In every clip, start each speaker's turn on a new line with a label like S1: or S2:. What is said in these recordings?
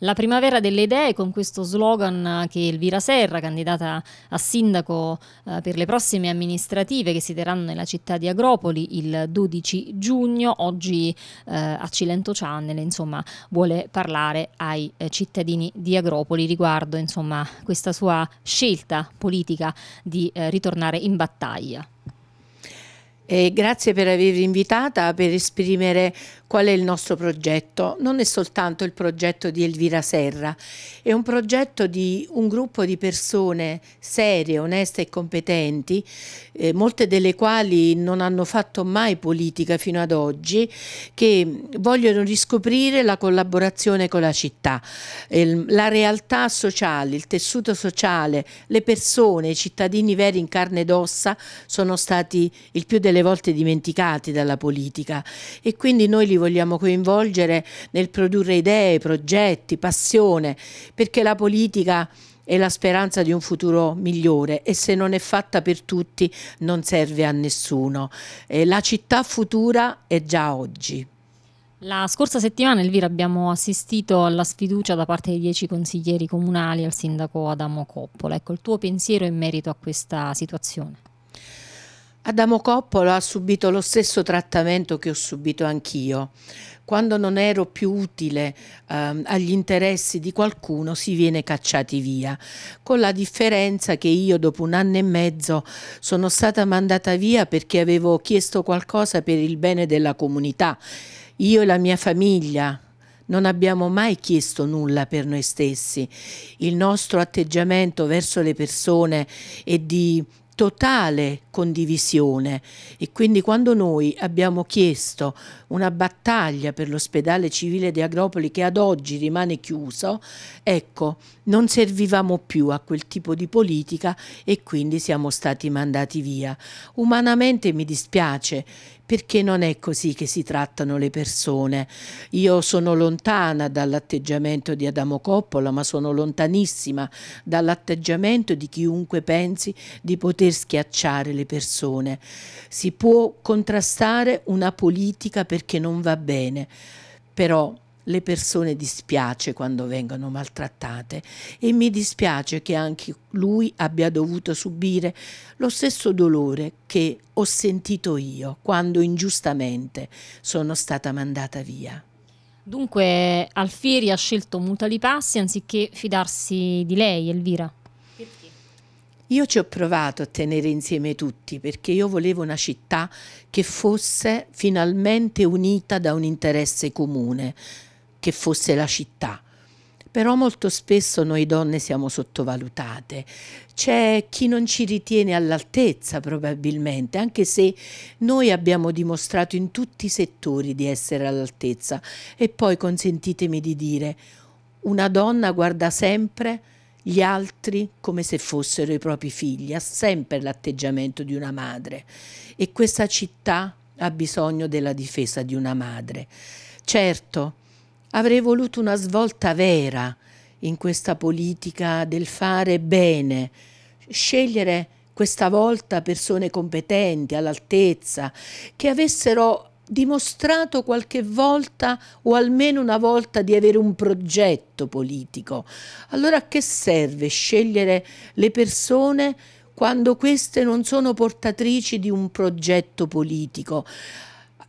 S1: La primavera delle idee con questo slogan che Elvira Serra, candidata a sindaco eh, per le prossime amministrative che si terranno nella città di Agropoli il 12 giugno, oggi eh, a Cilento Channel, insomma, vuole parlare ai eh, cittadini di Agropoli riguardo insomma, questa sua scelta politica di ritornare in battaglia.
S2: E grazie per avervi invitata per esprimere qual è il nostro progetto. Non è soltanto il progetto di Elvira Serra, è un progetto di un gruppo di persone serie, oneste e competenti, eh, molte delle quali non hanno fatto mai politica fino ad oggi, che vogliono riscoprire la collaborazione con la città, eh, la realtà sociale, il tessuto sociale, le persone, i cittadini veri in carne ed ossa sono stati il più delle delle volte dimenticati dalla politica e quindi noi li vogliamo coinvolgere nel produrre idee, progetti, passione, perché la politica è la speranza di un futuro migliore e se non è fatta per tutti non serve a nessuno. Eh, la città futura è già oggi.
S1: La scorsa settimana, Elvira, abbiamo assistito alla sfiducia da parte dei dieci consiglieri comunali al sindaco
S2: Adamo Coppola. Ecco, il tuo pensiero in merito a questa situazione. Adamo Coppola ha subito lo stesso trattamento che ho subito anch'io. Quando non ero più utile ehm, agli interessi di qualcuno si viene cacciati via, con la differenza che io dopo un anno e mezzo sono stata mandata via perché avevo chiesto qualcosa per il bene della comunità. Io e la mia famiglia, non abbiamo mai chiesto nulla per noi stessi. Il nostro atteggiamento verso le persone è di totale condivisione e quindi quando noi abbiamo chiesto una battaglia per l'ospedale civile di Agropoli che ad oggi rimane chiuso, ecco, non servivamo più a quel tipo di politica e quindi siamo stati mandati via. Umanamente mi dispiace perché non è così che si trattano le persone. Io sono lontana dall'atteggiamento di Adamo Coppola, ma sono lontanissima dall'atteggiamento di chiunque pensi di poter schiacciare le persone. Si può contrastare una politica perché non va bene, però le persone dispiace quando vengono maltrattate e mi dispiace che anche lui abbia dovuto subire lo stesso dolore che ho sentito io quando ingiustamente sono stata mandata via.
S1: Dunque Alfieri ha scelto Mutali Passi anziché fidarsi di lei,
S2: Elvira. Io ci ho provato a tenere insieme tutti perché io volevo una città che fosse finalmente unita da un interesse comune, che fosse la città. Però molto spesso noi donne siamo sottovalutate. C'è chi non ci ritiene all'altezza probabilmente, anche se noi abbiamo dimostrato in tutti i settori di essere all'altezza. E poi consentitemi di dire, una donna guarda sempre gli altri come se fossero i propri figli, ha sempre l'atteggiamento di una madre e questa città ha bisogno della difesa di una madre. Certo, Avrei voluto una svolta vera in questa politica del fare bene, scegliere questa volta persone competenti, all'altezza, che avessero dimostrato qualche volta o almeno una volta di avere un progetto politico. Allora a che serve scegliere le persone quando queste non sono portatrici di un progetto politico?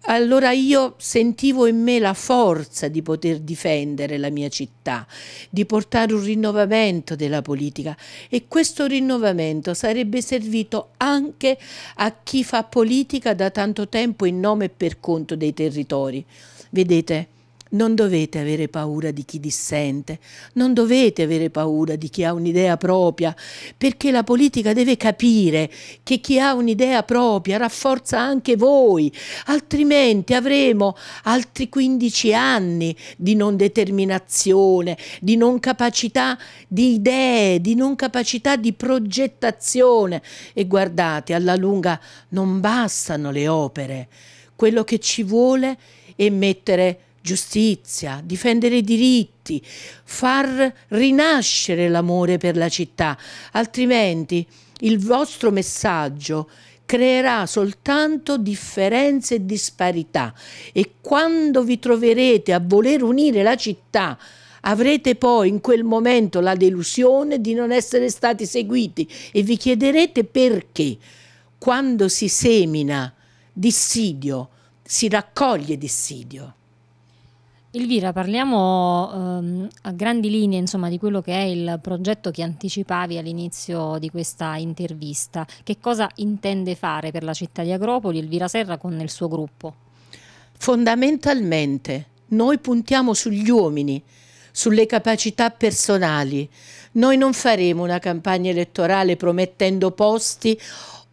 S2: allora io sentivo in me la forza di poter difendere la mia città, di portare un rinnovamento della politica e questo rinnovamento sarebbe servito anche a chi fa politica da tanto tempo in nome e per conto dei territori. Vedete? Non dovete avere paura di chi dissente, non dovete avere paura di chi ha un'idea propria, perché la politica deve capire che chi ha un'idea propria rafforza anche voi, altrimenti avremo altri 15 anni di non determinazione, di non capacità di idee, di non capacità di progettazione. E guardate, alla lunga non bastano le opere, quello che ci vuole è mettere giustizia, difendere i diritti, far rinascere l'amore per la città, altrimenti il vostro messaggio creerà soltanto differenze e disparità e quando vi troverete a voler unire la città avrete poi in quel momento la delusione di non essere stati seguiti e vi chiederete perché quando si semina dissidio si raccoglie dissidio.
S1: Elvira, parliamo ehm, a grandi linee insomma, di quello che è il progetto che anticipavi all'inizio di questa intervista. Che cosa intende fare per la città
S2: di Agropoli Elvira Serra con il suo gruppo? Fondamentalmente noi puntiamo sugli uomini, sulle capacità personali. Noi non faremo una campagna elettorale promettendo posti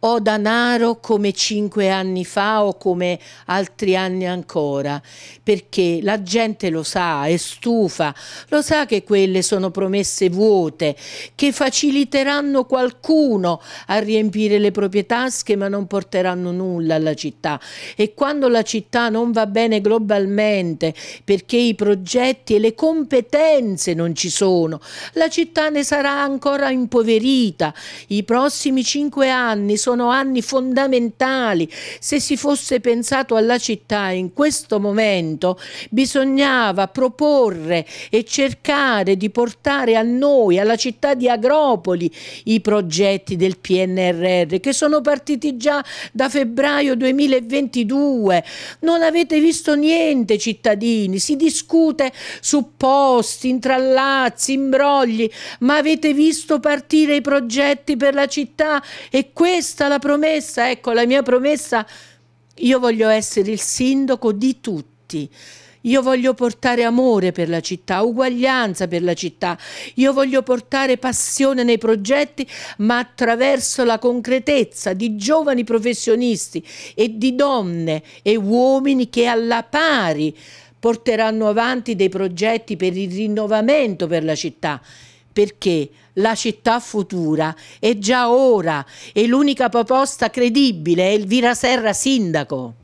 S2: ho danaro come cinque anni fa o come altri anni ancora, perché la gente lo sa, è stufa, lo sa che quelle sono promesse vuote, che faciliteranno qualcuno a riempire le proprie tasche ma non porteranno nulla alla città e quando la città non va bene globalmente perché i progetti e le competenze non ci sono, la città ne sarà ancora impoverita, i prossimi cinque anni sono sono anni fondamentali. Se si fosse pensato alla città in questo momento, bisognava proporre e cercare di portare a noi, alla città di Agropoli, i progetti del PNRR che sono partiti già da febbraio 2022. Non avete visto niente, cittadini. Si discute su supposti, intrallazzi, imbrogli, ma avete visto partire i progetti per la città e questa stata la promessa? Ecco, la mia promessa, io voglio essere il sindaco di tutti. Io voglio portare amore per la città, uguaglianza per la città, io voglio portare passione nei progetti, ma attraverso la concretezza di giovani professionisti e di donne e uomini che alla pari porteranno avanti dei progetti per il rinnovamento per la città perché la città futura è già ora e l'unica proposta credibile è il Viraserra sindaco.